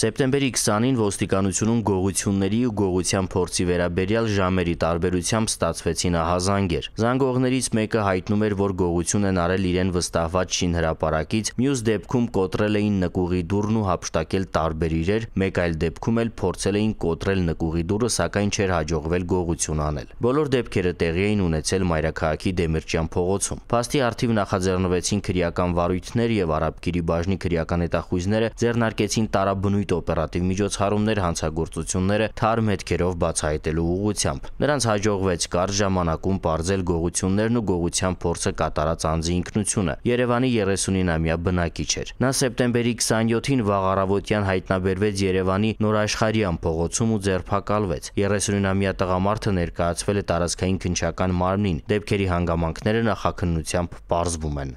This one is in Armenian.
Սեպտեմբերի 20-ին ոստիկանությունում գողությունների ու գողության փորձի վերաբերյալ ժամերի տարբերությամբ ստացվեցին ահազանգեր։ Զանգողներից մեկը հայտնում էր, որ գողություն են արել իրեն վստահված շինհրապարակից, մյուս դեպքում կոտրել էին նկուղի դուռն ու հափշտակել տարբեր իրեր, մեկ այլ դեպքում էլ փորձել էին կոտրել նկուղի դուռը, սակայն չէր հաջողվել գողություն անել։ Բոլոր դեպքերը տեղի էին ունեցել Մայրաքաղաքի Դեմիրճյան փողոցում։ Փաստի արդիվ նախաձեռնվեցին քրեական վարույթներ եւ Արաբկիրի բաժնի քրեական հետախույզները ձեռնարկեցին տարաբնույթ բնույթ օպերատիվ միջոցառումներ, հանցագործությունները թարմ հետքերով բացահայտելու ուղղությամբ։ Նրանց հաջողվեց կարճ ժամանակում բարձել գողություններն ու գողության փորձը կատարած անձի ինքնությունը։ Երևանի 39-ամյա բնակիչ էր։ Նա սեպտեմբերի 27-ին վաղ առավոտյան հայտնաբերվեց Երևանի Նորաշխարյան փողոցում ու ձերբակալվեց։ 39-ամյա տղամարդը ներկայացվել է տարածքային քնչական մարմնին։ Դեպքերի հանգամանքները նախաքննությամբ պարզվում են։